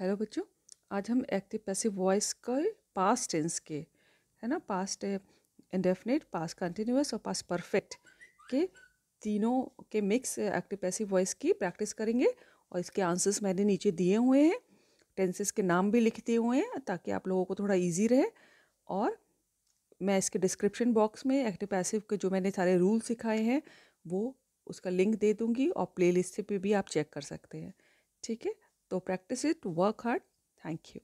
hello बच्चों आज हम एक्टिव पैसिव वॉइस के पास टेंस के है ना पास्ट इंडेफिनेट पास कंटिन्यूस और पास परफेक्ट के तीनों के मिक्स एक्टिव पैसिव वॉइस की प्रैक्टिस करेंगे और इसके आंसर्स मैंने नीचे दिए हुए हैं टेंसेस के नाम भी लिख दिए हुए हैं ताकि आप लोगों को थोड़ा ईजी रहे और मैं इसके डिस्क्रिप्शन बॉक्स में एक्टिव पैसिव के जो मैंने सारे रूल सिखाए हैं वो उसका लिंक दे दूँगी और प्लेलिस्ट पे भी आप चेक कर सकते हैं ठीक है तो practice it work hard thank you